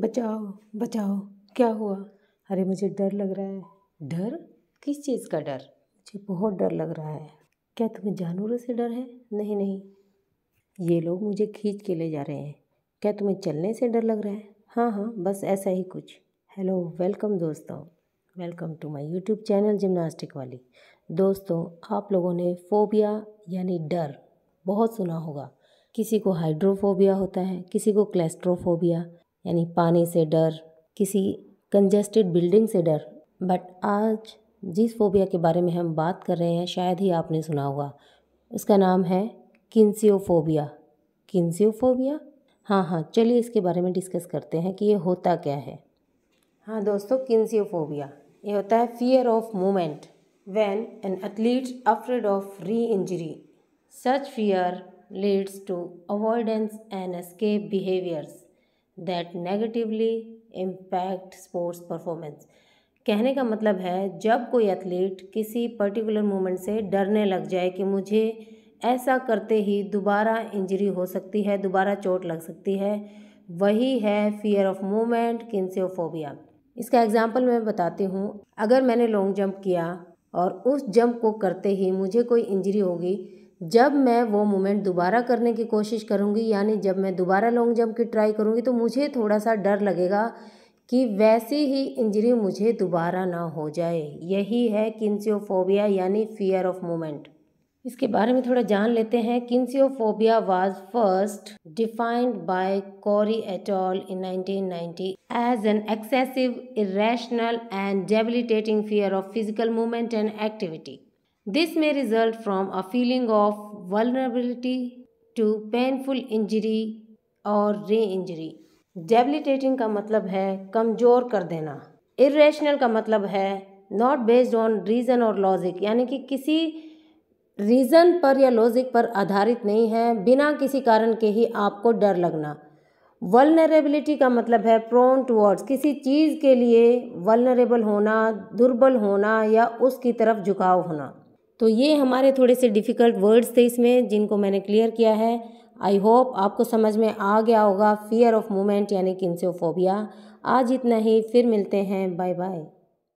बचाओ बचाओ क्या हुआ अरे मुझे डर लग रहा है डर किस चीज़ का डर मुझे बहुत डर लग रहा है क्या तुम्हें जानवरों से डर है नहीं नहीं ये लोग मुझे खींच के ले जा रहे हैं क्या तुम्हें चलने से डर लग रहा है हाँ हाँ बस ऐसा ही कुछ हेलो वेलकम दोस्तों welcome to my YouTube channel gymnastic वाली दोस्तों आप लोगों ने फोबिया यानी डर बहुत सुना होगा किसी को हाइड्रोफोबिया होता है किसी को क्लेस्ट्रोफोबिया यानी पानी से डर किसी कंजेस्टेड बिल्डिंग से डर बट आज जिस फोबिया के बारे में हम बात कर रहे हैं शायद ही आपने सुना होगा उसका नाम है किन्सियोफोबिया किन्सियोफोबिया हाँ हाँ चलिए इसके बारे में डिस्कस करते हैं कि ये होता क्या है हाँ दोस्तों किन्सियोफोबिया ये होता है fear of moment when an athletes afraid of re injury such fear leads to avoidance and escape behaviours that negatively impact sports performance कहने का मतलब है जब कोई एथलीट किसी पर्टिकुलर मोमेंट से डरने लग जाए कि मुझे ऐसा करते ही दोबारा इंजरी हो सकती है दोबारा चोट लग सकती है वही है फियर ऑफ मोमेंट किन्सियोफोबिया इसका एग्जाम्पल मैं बताती हूँ अगर मैंने लॉन्ग जंप किया और उस जंप को करते ही मुझे कोई इंजरी होगी जब मैं वो मोमेंट दोबारा करने की कोशिश करूँगी यानी जब मैं दोबारा लॉन्ग जंप की ट्राई करूँगी तो मुझे थोड़ा सा डर लगेगा कि वैसी ही इंजरी मुझे दोबारा ना हो जाए यही है किन्सियोफोबिया यानी फियर ऑफ मूवमेंट इसके बारे में थोड़ा जान लेते हैं kinesiophobia was first defined by Kori et al in 1990 as an excessive irrational and debilitating fear of physical movement and activity This may result from a feeling of vulnerability to painful injury और रे injury debilitating का मतलब है कमज़ोर कर देना इेशनल का मतलब है नॉट बेस्ड ऑन रीज़न और लॉजिक यानी कि किसी रीज़न पर या लॉजिक पर आधारित नहीं है बिना किसी कारण के ही आपको डर लगना वलनरेबिलिटी का मतलब है प्रोन टूवर्ड्स किसी चीज़ के लिए वलनरेबल होना दुर्बल होना या उसकी तरफ झुकाव होना तो ये हमारे थोड़े से डिफ़िकल्ट वर्ड्स थे इसमें जिनको मैंने क्लियर किया है आई होप आपको समझ में आ गया होगा फियर ऑफ मोमेंट यानी किन्सियोफोबिया आज इतना ही फिर मिलते हैं बाय बाय